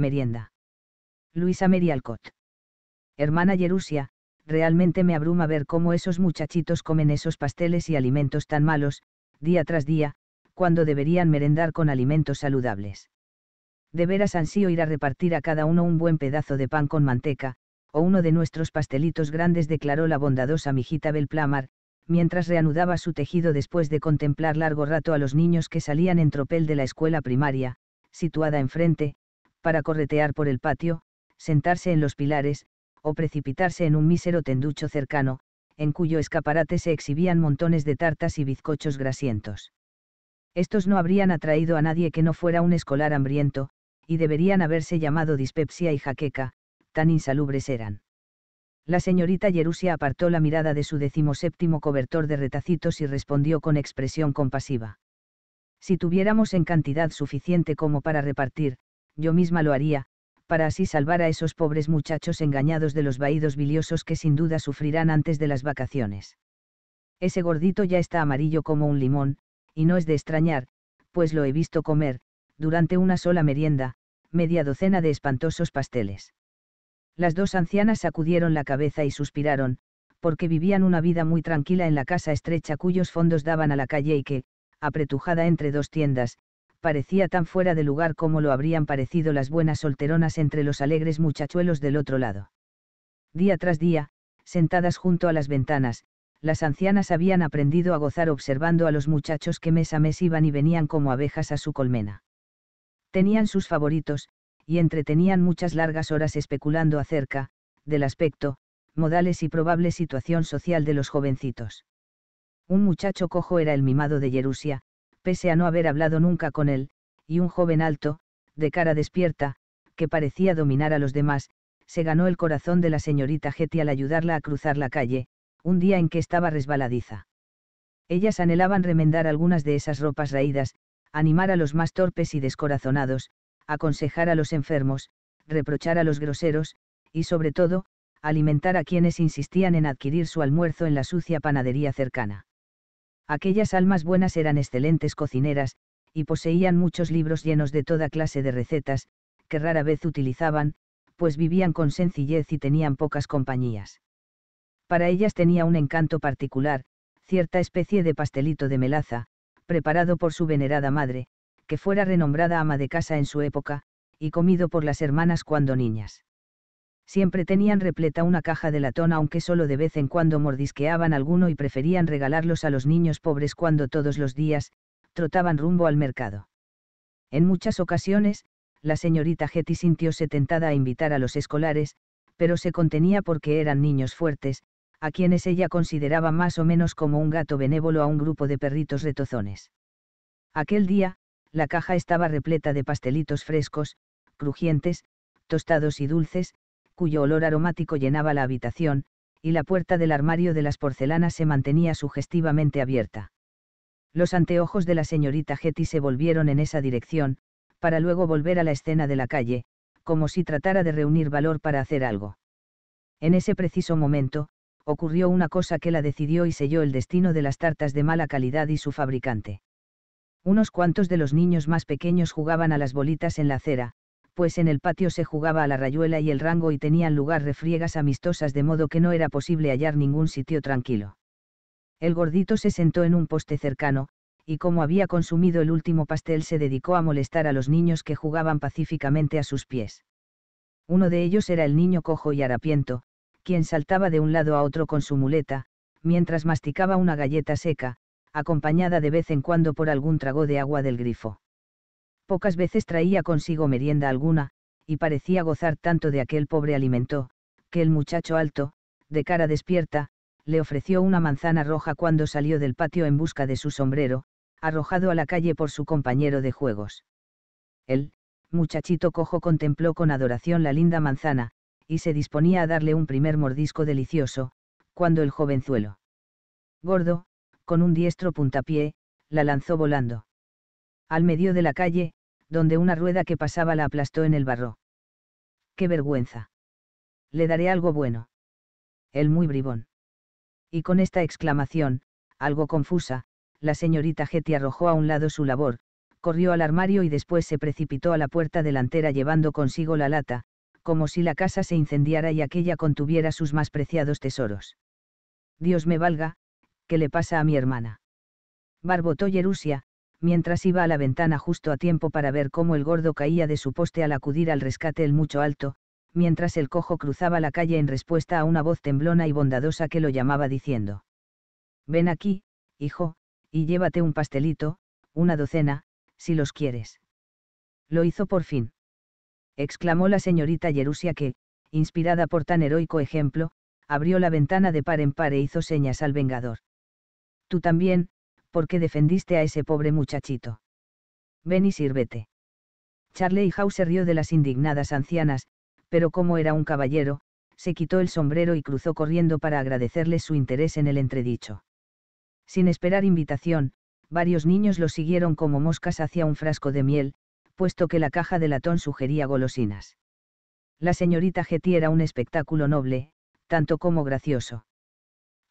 merienda. Luisa Merialcott. Hermana Jerusia, realmente me abruma ver cómo esos muchachitos comen esos pasteles y alimentos tan malos, día tras día, cuando deberían merendar con alimentos saludables. De veras ansío ir a repartir a cada uno un buen pedazo de pan con manteca, o uno de nuestros pastelitos grandes, declaró la bondadosa mijita Belplamar, mientras reanudaba su tejido después de contemplar largo rato a los niños que salían en tropel de la escuela primaria, situada enfrente, para corretear por el patio, sentarse en los pilares, o precipitarse en un mísero tenducho cercano, en cuyo escaparate se exhibían montones de tartas y bizcochos grasientos. Estos no habrían atraído a nadie que no fuera un escolar hambriento, y deberían haberse llamado dispepsia y jaqueca, tan insalubres eran. La señorita Jerusia apartó la mirada de su decimoséptimo cobertor de retacitos y respondió con expresión compasiva. Si tuviéramos en cantidad suficiente como para repartir, yo misma lo haría, para así salvar a esos pobres muchachos engañados de los vaídos biliosos que sin duda sufrirán antes de las vacaciones. Ese gordito ya está amarillo como un limón, y no es de extrañar, pues lo he visto comer, durante una sola merienda, media docena de espantosos pasteles. Las dos ancianas sacudieron la cabeza y suspiraron, porque vivían una vida muy tranquila en la casa estrecha cuyos fondos daban a la calle y que, apretujada entre dos tiendas, parecía tan fuera de lugar como lo habrían parecido las buenas solteronas entre los alegres muchachuelos del otro lado. Día tras día, sentadas junto a las ventanas, las ancianas habían aprendido a gozar observando a los muchachos que mes a mes iban y venían como abejas a su colmena. Tenían sus favoritos, y entretenían muchas largas horas especulando acerca, del aspecto, modales y probable situación social de los jovencitos. Un muchacho cojo era el mimado de Jerusia, pese a no haber hablado nunca con él, y un joven alto, de cara despierta, que parecía dominar a los demás, se ganó el corazón de la señorita Getty al ayudarla a cruzar la calle, un día en que estaba resbaladiza. Ellas anhelaban remendar algunas de esas ropas raídas, animar a los más torpes y descorazonados, aconsejar a los enfermos, reprochar a los groseros, y sobre todo, alimentar a quienes insistían en adquirir su almuerzo en la sucia panadería cercana. Aquellas almas buenas eran excelentes cocineras, y poseían muchos libros llenos de toda clase de recetas, que rara vez utilizaban, pues vivían con sencillez y tenían pocas compañías. Para ellas tenía un encanto particular, cierta especie de pastelito de melaza, preparado por su venerada madre, que fuera renombrada ama de casa en su época, y comido por las hermanas cuando niñas siempre tenían repleta una caja de latón aunque solo de vez en cuando mordisqueaban alguno y preferían regalarlos a los niños pobres cuando todos los días, trotaban rumbo al mercado. En muchas ocasiones, la señorita Getty sintióse tentada a invitar a los escolares, pero se contenía porque eran niños fuertes, a quienes ella consideraba más o menos como un gato benévolo a un grupo de perritos retozones. Aquel día, la caja estaba repleta de pastelitos frescos, crujientes, tostados y dulces, cuyo olor aromático llenaba la habitación, y la puerta del armario de las porcelanas se mantenía sugestivamente abierta. Los anteojos de la señorita Getty se volvieron en esa dirección, para luego volver a la escena de la calle, como si tratara de reunir valor para hacer algo. En ese preciso momento, ocurrió una cosa que la decidió y selló el destino de las tartas de mala calidad y su fabricante. Unos cuantos de los niños más pequeños jugaban a las bolitas en la acera, pues en el patio se jugaba a la rayuela y el rango y tenían lugar refriegas amistosas de modo que no era posible hallar ningún sitio tranquilo. El gordito se sentó en un poste cercano, y como había consumido el último pastel se dedicó a molestar a los niños que jugaban pacíficamente a sus pies. Uno de ellos era el niño cojo y harapiento, quien saltaba de un lado a otro con su muleta, mientras masticaba una galleta seca, acompañada de vez en cuando por algún trago de agua del grifo. Pocas veces traía consigo merienda alguna, y parecía gozar tanto de aquel pobre alimento, que el muchacho alto, de cara despierta, le ofreció una manzana roja cuando salió del patio en busca de su sombrero, arrojado a la calle por su compañero de juegos. El muchachito cojo contempló con adoración la linda manzana, y se disponía a darle un primer mordisco delicioso, cuando el jovenzuelo, gordo, con un diestro puntapié, la lanzó volando. Al medio de la calle, donde una rueda que pasaba la aplastó en el barro. ¡Qué vergüenza! Le daré algo bueno. El muy bribón. Y con esta exclamación, algo confusa, la señorita Getty arrojó a un lado su labor, corrió al armario y después se precipitó a la puerta delantera llevando consigo la lata, como si la casa se incendiara y aquella contuviera sus más preciados tesoros. Dios me valga, ¿qué le pasa a mi hermana? Barbotó Jerusia, mientras iba a la ventana justo a tiempo para ver cómo el gordo caía de su poste al acudir al rescate el mucho alto, mientras el cojo cruzaba la calle en respuesta a una voz temblona y bondadosa que lo llamaba diciendo. Ven aquí, hijo, y llévate un pastelito, una docena, si los quieres. Lo hizo por fin. Exclamó la señorita Jerusia que, inspirada por tan heroico ejemplo, abrió la ventana de par en par e hizo señas al vengador. Tú también, porque defendiste a ese pobre muchachito. Ven y sírvete. Charley House se rió de las indignadas ancianas, pero como era un caballero, se quitó el sombrero y cruzó corriendo para agradecerles su interés en el entredicho. Sin esperar invitación, varios niños lo siguieron como moscas hacia un frasco de miel, puesto que la caja de latón sugería golosinas. La señorita Getty era un espectáculo noble, tanto como gracioso.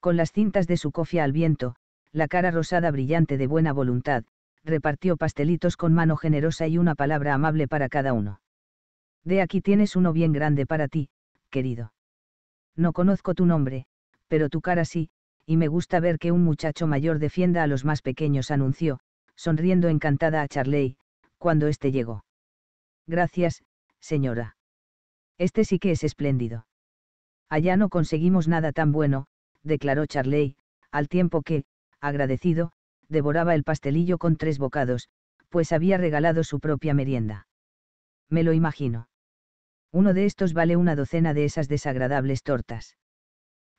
Con las cintas de su cofia al viento, la cara rosada brillante de buena voluntad, repartió pastelitos con mano generosa y una palabra amable para cada uno. De aquí tienes uno bien grande para ti, querido. No conozco tu nombre, pero tu cara sí, y me gusta ver que un muchacho mayor defienda a los más pequeños, anunció, sonriendo encantada a Charley, cuando éste llegó. Gracias, señora. Este sí que es espléndido. Allá no conseguimos nada tan bueno, declaró Charley, al tiempo que, agradecido, devoraba el pastelillo con tres bocados, pues había regalado su propia merienda. Me lo imagino. Uno de estos vale una docena de esas desagradables tortas.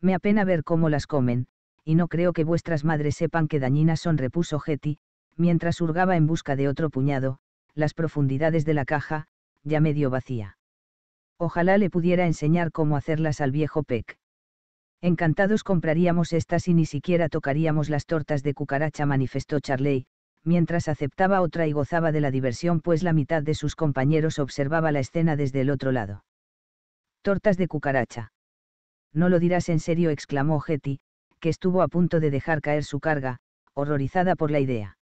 Me apena ver cómo las comen, y no creo que vuestras madres sepan que dañinas son, repuso Getty, mientras hurgaba en busca de otro puñado, las profundidades de la caja, ya medio vacía. Ojalá le pudiera enseñar cómo hacerlas al viejo Peck. Encantados compraríamos estas y ni siquiera tocaríamos las tortas de cucaracha, manifestó Charley, mientras aceptaba otra y gozaba de la diversión, pues la mitad de sus compañeros observaba la escena desde el otro lado. Tortas de cucaracha. No lo dirás en serio, exclamó Hetty, que estuvo a punto de dejar caer su carga, horrorizada por la idea.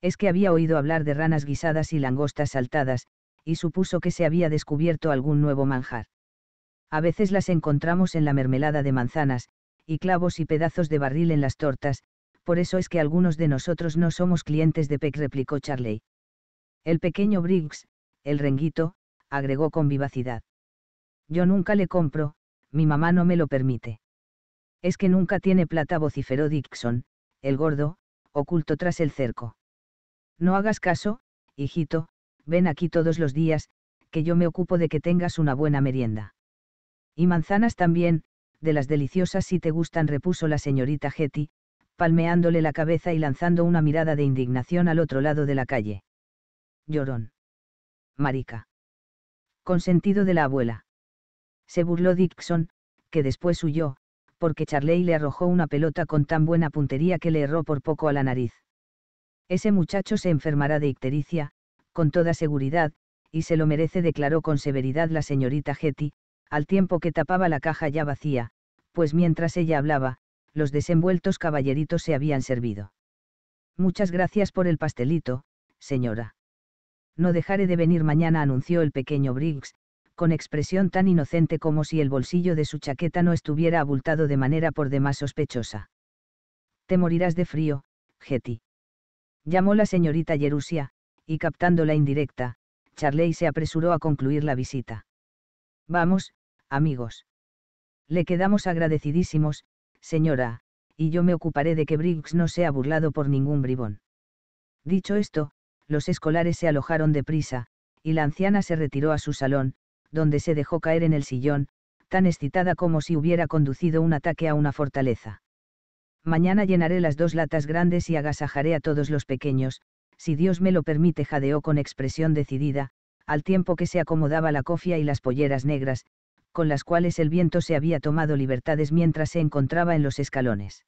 Es que había oído hablar de ranas guisadas y langostas saltadas, y supuso que se había descubierto algún nuevo manjar a veces las encontramos en la mermelada de manzanas, y clavos y pedazos de barril en las tortas, por eso es que algunos de nosotros no somos clientes de Peck, replicó Charley. El pequeño Briggs, el renguito, agregó con vivacidad. Yo nunca le compro, mi mamá no me lo permite. Es que nunca tiene plata, vociferó Dixon, el gordo, oculto tras el cerco. No hagas caso, hijito, ven aquí todos los días, que yo me ocupo de que tengas una buena merienda. Y manzanas también, de las deliciosas si te gustan, repuso la señorita Hetty, palmeándole la cabeza y lanzando una mirada de indignación al otro lado de la calle. Llorón. Marica. Consentido de la abuela. Se burló Dixon, que después huyó, porque Charley le arrojó una pelota con tan buena puntería que le erró por poco a la nariz. Ese muchacho se enfermará de ictericia, con toda seguridad, y se lo merece, declaró con severidad la señorita Getty, al tiempo que tapaba la caja ya vacía, pues mientras ella hablaba, los desenvueltos caballeritos se habían servido. Muchas gracias por el pastelito, señora. No dejaré de venir mañana, anunció el pequeño Briggs, con expresión tan inocente como si el bolsillo de su chaqueta no estuviera abultado de manera por demás sospechosa. Te morirás de frío, Getty. Llamó la señorita Jerusia, y captando la indirecta, Charley se apresuró a concluir la visita. Vamos, amigos. Le quedamos agradecidísimos, señora, y yo me ocuparé de que Briggs no sea burlado por ningún bribón. Dicho esto, los escolares se alojaron deprisa, y la anciana se retiró a su salón, donde se dejó caer en el sillón, tan excitada como si hubiera conducido un ataque a una fortaleza. Mañana llenaré las dos latas grandes y agasajaré a todos los pequeños, si Dios me lo permite, jadeó con expresión decidida, al tiempo que se acomodaba la cofia y las polleras negras, con las cuales el viento se había tomado libertades mientras se encontraba en los escalones.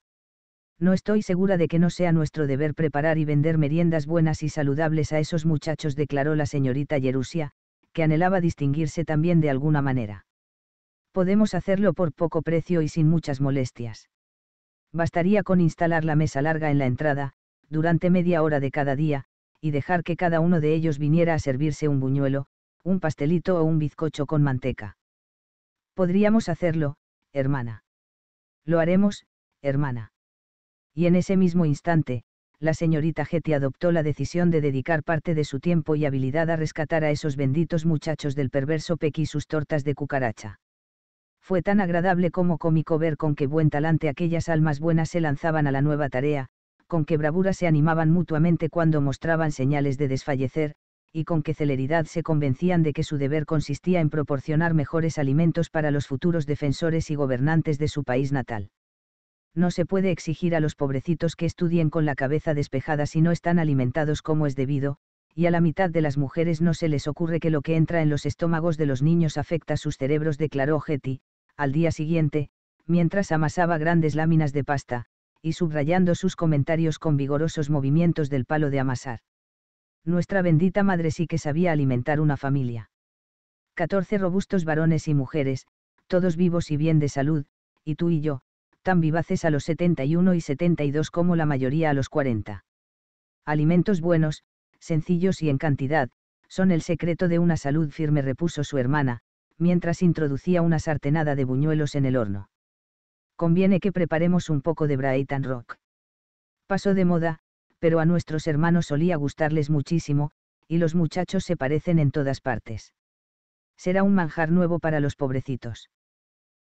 No estoy segura de que no sea nuestro deber preparar y vender meriendas buenas y saludables a esos muchachos, declaró la señorita Jerusia, que anhelaba distinguirse también de alguna manera. Podemos hacerlo por poco precio y sin muchas molestias. Bastaría con instalar la mesa larga en la entrada, durante media hora de cada día, y dejar que cada uno de ellos viniera a servirse un buñuelo, un pastelito o un bizcocho con manteca. Podríamos hacerlo, hermana. Lo haremos, hermana. Y en ese mismo instante, la señorita Getty adoptó la decisión de dedicar parte de su tiempo y habilidad a rescatar a esos benditos muchachos del perverso Pequi y sus tortas de cucaracha. Fue tan agradable como cómico ver con qué buen talante aquellas almas buenas se lanzaban a la nueva tarea, con qué bravura se animaban mutuamente cuando mostraban señales de desfallecer, y con qué celeridad se convencían de que su deber consistía en proporcionar mejores alimentos para los futuros defensores y gobernantes de su país natal. No se puede exigir a los pobrecitos que estudien con la cabeza despejada si no están alimentados como es debido, y a la mitad de las mujeres no se les ocurre que lo que entra en los estómagos de los niños afecta sus cerebros, declaró Getty, al día siguiente, mientras amasaba grandes láminas de pasta, y subrayando sus comentarios con vigorosos movimientos del palo de amasar nuestra bendita madre sí que sabía alimentar una familia. 14 robustos varones y mujeres, todos vivos y bien de salud, y tú y yo, tan vivaces a los 71 y 72 como la mayoría a los 40. Alimentos buenos, sencillos y en cantidad, son el secreto de una salud firme, repuso su hermana, mientras introducía una sartenada de buñuelos en el horno. Conviene que preparemos un poco de Brighton Rock. Pasó de moda, pero a nuestros hermanos solía gustarles muchísimo, y los muchachos se parecen en todas partes. Será un manjar nuevo para los pobrecitos.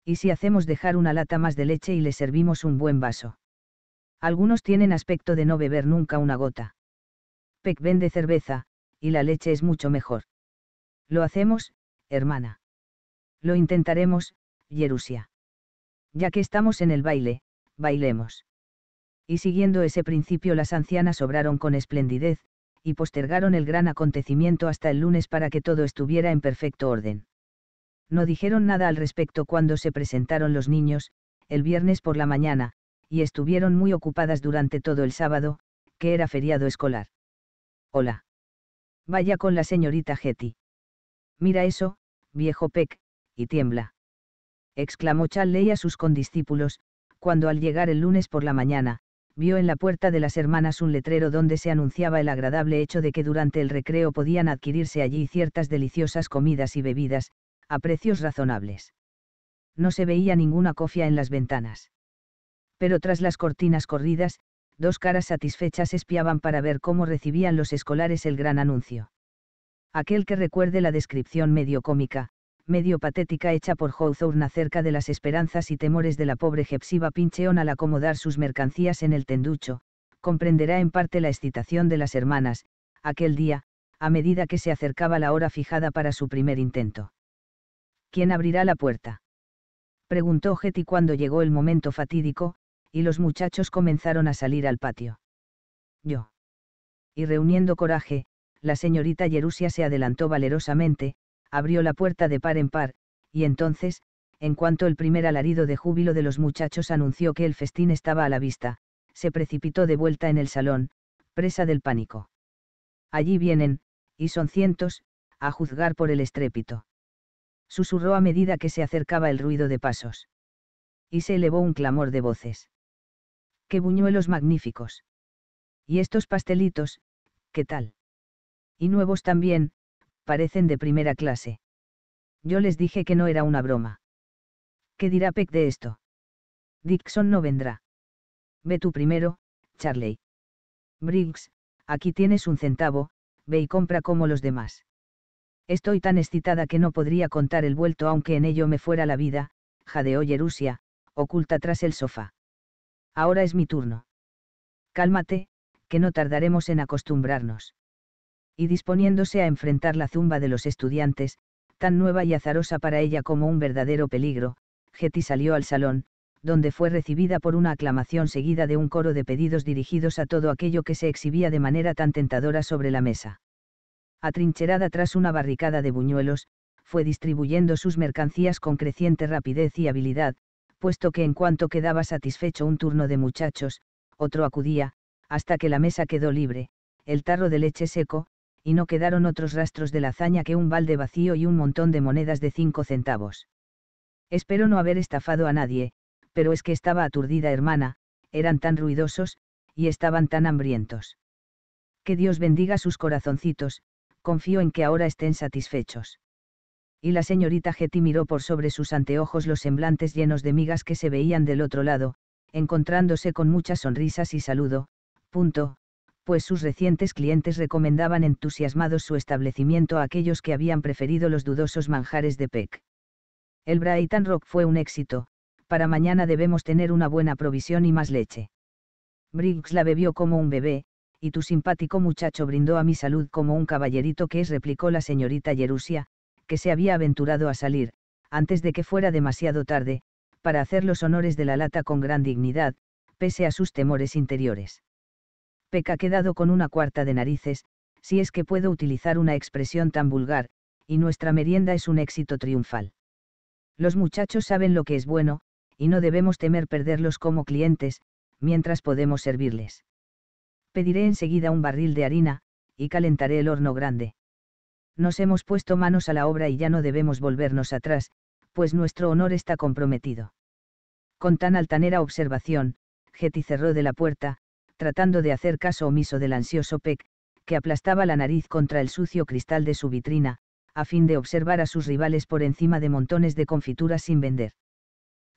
¿Y si hacemos dejar una lata más de leche y les servimos un buen vaso? Algunos tienen aspecto de no beber nunca una gota. Peck vende cerveza, y la leche es mucho mejor. Lo hacemos, hermana. Lo intentaremos, Jerusia. Ya que estamos en el baile, bailemos y siguiendo ese principio las ancianas obraron con esplendidez, y postergaron el gran acontecimiento hasta el lunes para que todo estuviera en perfecto orden. No dijeron nada al respecto cuando se presentaron los niños, el viernes por la mañana, y estuvieron muy ocupadas durante todo el sábado, que era feriado escolar. Hola. Vaya con la señorita Getty. Mira eso, viejo Peck, y tiembla. Exclamó Challey a sus condiscípulos, cuando al llegar el lunes por la mañana, vio en la puerta de las hermanas un letrero donde se anunciaba el agradable hecho de que durante el recreo podían adquirirse allí ciertas deliciosas comidas y bebidas, a precios razonables. No se veía ninguna cofia en las ventanas. Pero tras las cortinas corridas, dos caras satisfechas espiaban para ver cómo recibían los escolares el gran anuncio. Aquel que recuerde la descripción medio cómica, medio patética hecha por Hawthorne acerca de las esperanzas y temores de la pobre Jepsiba Pincheon al acomodar sus mercancías en el tenducho, comprenderá en parte la excitación de las hermanas, aquel día, a medida que se acercaba la hora fijada para su primer intento. ¿Quién abrirá la puerta? preguntó Getty cuando llegó el momento fatídico, y los muchachos comenzaron a salir al patio. Yo. Y reuniendo coraje, la señorita Yerusia se adelantó valerosamente, abrió la puerta de par en par, y entonces, en cuanto el primer alarido de júbilo de los muchachos anunció que el festín estaba a la vista, se precipitó de vuelta en el salón, presa del pánico. Allí vienen, y son cientos, a juzgar por el estrépito. Susurró a medida que se acercaba el ruido de pasos. Y se elevó un clamor de voces. ¡Qué buñuelos magníficos! ¿Y estos pastelitos, qué tal? Y nuevos también, parecen de primera clase. Yo les dije que no era una broma. ¿Qué dirá Peck de esto? Dixon no vendrá. Ve tú primero, Charlie. Briggs, aquí tienes un centavo, ve y compra como los demás. Estoy tan excitada que no podría contar el vuelto aunque en ello me fuera la vida, jadeó Jerusia, oculta tras el sofá. Ahora es mi turno. Cálmate, que no tardaremos en acostumbrarnos y disponiéndose a enfrentar la zumba de los estudiantes, tan nueva y azarosa para ella como un verdadero peligro, Getty salió al salón, donde fue recibida por una aclamación seguida de un coro de pedidos dirigidos a todo aquello que se exhibía de manera tan tentadora sobre la mesa. Atrincherada tras una barricada de buñuelos, fue distribuyendo sus mercancías con creciente rapidez y habilidad, puesto que en cuanto quedaba satisfecho un turno de muchachos, otro acudía, hasta que la mesa quedó libre, el tarro de leche seco, y no quedaron otros rastros de la hazaña que un balde vacío y un montón de monedas de cinco centavos. Espero no haber estafado a nadie, pero es que estaba aturdida hermana, eran tan ruidosos, y estaban tan hambrientos. Que Dios bendiga sus corazoncitos, confío en que ahora estén satisfechos. Y la señorita Getty miró por sobre sus anteojos los semblantes llenos de migas que se veían del otro lado, encontrándose con muchas sonrisas y saludo, punto, pues sus recientes clientes recomendaban entusiasmados su establecimiento a aquellos que habían preferido los dudosos manjares de Peck. El Brighton Rock fue un éxito, para mañana debemos tener una buena provisión y más leche. Briggs la bebió como un bebé, y tu simpático muchacho brindó a mi salud como un caballerito que es, replicó la señorita Jerusia, que se había aventurado a salir, antes de que fuera demasiado tarde, para hacer los honores de la lata con gran dignidad, pese a sus temores interiores ha quedado con una cuarta de narices, si es que puedo utilizar una expresión tan vulgar, y nuestra merienda es un éxito triunfal. Los muchachos saben lo que es bueno, y no debemos temer perderlos como clientes, mientras podemos servirles. Pediré enseguida un barril de harina, y calentaré el horno grande. Nos hemos puesto manos a la obra y ya no debemos volvernos atrás, pues nuestro honor está comprometido. Con tan altanera observación, Getty cerró de la puerta, tratando de hacer caso omiso del ansioso Peck, que aplastaba la nariz contra el sucio cristal de su vitrina, a fin de observar a sus rivales por encima de montones de confituras sin vender.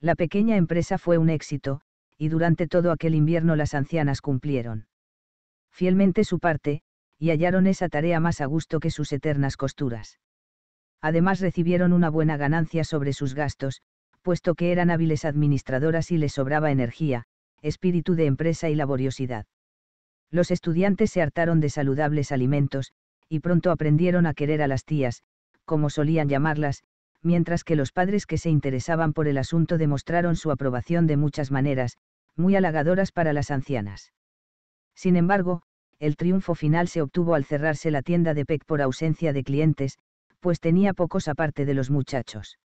La pequeña empresa fue un éxito, y durante todo aquel invierno las ancianas cumplieron fielmente su parte, y hallaron esa tarea más a gusto que sus eternas costuras. Además recibieron una buena ganancia sobre sus gastos, puesto que eran hábiles administradoras y les sobraba energía, espíritu de empresa y laboriosidad. Los estudiantes se hartaron de saludables alimentos, y pronto aprendieron a querer a las tías, como solían llamarlas, mientras que los padres que se interesaban por el asunto demostraron su aprobación de muchas maneras, muy halagadoras para las ancianas. Sin embargo, el triunfo final se obtuvo al cerrarse la tienda de Peck por ausencia de clientes, pues tenía pocos aparte de los muchachos.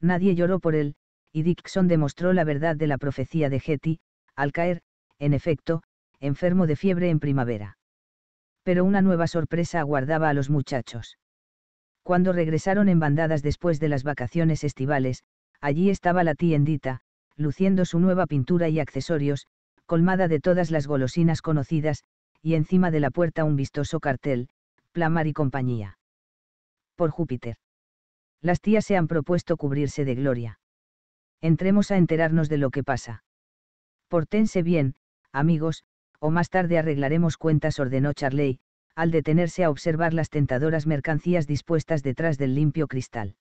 Nadie lloró por él, y Dixon demostró la verdad de la profecía de Getty, al caer, en efecto, enfermo de fiebre en primavera. Pero una nueva sorpresa aguardaba a los muchachos. Cuando regresaron en bandadas después de las vacaciones estivales, allí estaba la tiendita, luciendo su nueva pintura y accesorios, colmada de todas las golosinas conocidas, y encima de la puerta un vistoso cartel, Plamar y compañía. Por Júpiter. Las tías se han propuesto cubrirse de gloria. Entremos a enterarnos de lo que pasa. Portense bien, amigos, o más tarde arreglaremos cuentas, ordenó Charley, al detenerse a observar las tentadoras mercancías dispuestas detrás del limpio cristal.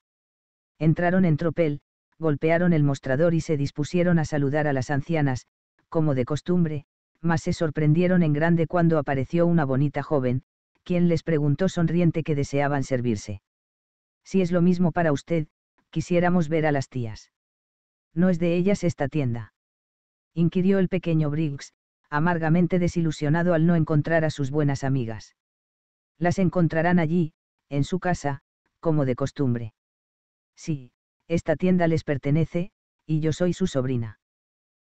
Entraron en tropel, golpearon el mostrador y se dispusieron a saludar a las ancianas, como de costumbre, mas se sorprendieron en grande cuando apareció una bonita joven, quien les preguntó sonriente que deseaban servirse. Si es lo mismo para usted, quisiéramos ver a las tías. No es de ellas esta tienda inquirió el pequeño Briggs, amargamente desilusionado al no encontrar a sus buenas amigas. Las encontrarán allí, en su casa, como de costumbre. Sí, esta tienda les pertenece, y yo soy su sobrina.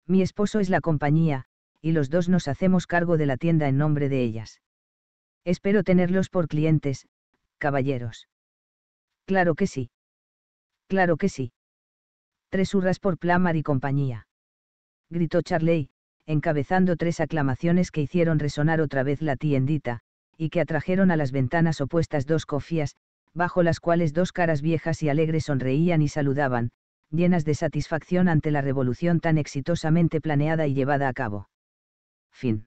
Mi esposo es la compañía, y los dos nos hacemos cargo de la tienda en nombre de ellas. Espero tenerlos por clientes, caballeros. Claro que sí. Claro que sí. Tres hurras por Plamar y compañía gritó Charley, encabezando tres aclamaciones que hicieron resonar otra vez la tiendita, y que atrajeron a las ventanas opuestas dos cofías, bajo las cuales dos caras viejas y alegres sonreían y saludaban, llenas de satisfacción ante la revolución tan exitosamente planeada y llevada a cabo. Fin.